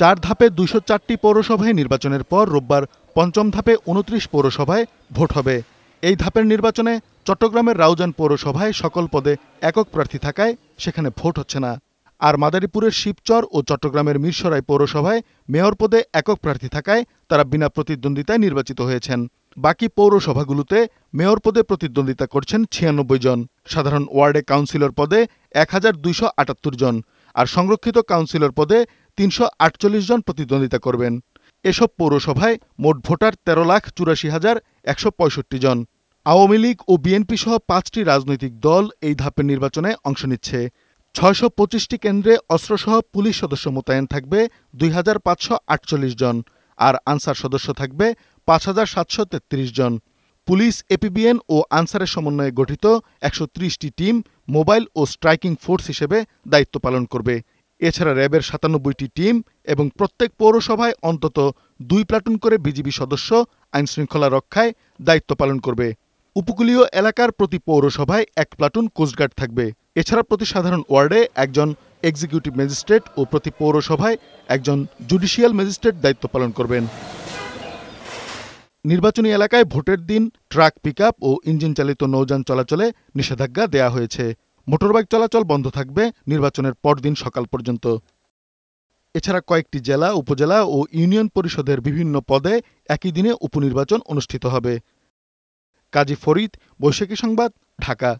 চার ধাপে দুশো চারটি পৌরসভায় নির্বাচনের পর রোববার পঞ্চম ধাপে উনত্রিশ পৌরসভায় ভোট হবে এই ধাপের নির্বাচনে চট্টগ্রামের রাউজান পৌরসভায় সকল পদে একক প্রার্থী থাকায় সেখানে ভোট হচ্ছে না আর মাদারীপুরের শিবচর ও চট্টগ্রামের মিরসরাই পৌরসভায় মেয়র পদে একক প্রার্থী থাকায় তারা বিনা প্রতিদ্বন্দ্বিতায় নির্বাচিত হয়েছেন বাকি পৌরসভাগুলোতে মেয়র পদে প্রতিদ্বন্দ্বিতা করছেন ছিয়ানব্বই জন সাধারণ ওয়ার্ডে কাউন্সিলর পদে এক জন আর সংরক্ষিত কাউন্সিলর পদে তিনশো জন প্রতিদ্বন্দ্বিতা করবেন এসব পৌরসভায় মোট ভোটার তেরো লাখ চুরাশি হাজার একশো জন আওয়ামী লীগ ও বিএনপি সহ পাঁচটি রাজনৈতিক দল এই ধাপের নির্বাচনে অংশ নিচ্ছে ছয়শো পঁচিশটি কেন্দ্রে অস্ত্রসহ পুলিশ সদস্য মোতায়েন থাকবে দুই জন আর আনসার সদস্য থাকবে পাঁচ জন পুলিশ এপিবিএন ও আনসারের সমন্বয়ে গঠিত একশো টিম মোবাইল ও স্ট্রাইকিং ফোর্স হিসেবে দায়িত্ব পালন করবে এছাড়া র্যাবের সাতানব্বইটি টিম এবং প্রত্যেক পৌরসভায় অন্তত দুই প্লাটুন করে বিজিবি সদস্য আইনশৃঙ্খলা রক্ষায় দায়িত্ব পালন করবে উপকূলীয় এলাকার প্রতি পৌরসভায় এক প্লাটুন কোস্টগার্ড থাকবে এছাড়া প্রতি সাধারণ ওয়ার্ডে একজন এক্সিকিউটিভ ম্যাজিস্ট্রেট ও প্রতি পৌরসভায় একজন জুডিশিয়াল ম্যাজিস্ট্রেট দায়িত্ব পালন করবেন নির্বাচনী এলাকায় ভোটের দিন ট্রাক পিকআপ ও ইঞ্জিন চালিত নৌযান চলাচলে নিষেধাজ্ঞা দেয়া হয়েছে মোটরবাইক চলাচল বন্ধ থাকবে নির্বাচনের পরদিন সকাল পর্যন্ত এছাড়া কয়েকটি জেলা উপজেলা ও ইউনিয়ন পরিষদের বিভিন্ন পদে একই দিনে উপনির্বাচন অনুষ্ঠিত হবে কাজী ফরিদ বৈশাখী সংবাদ ঢাকা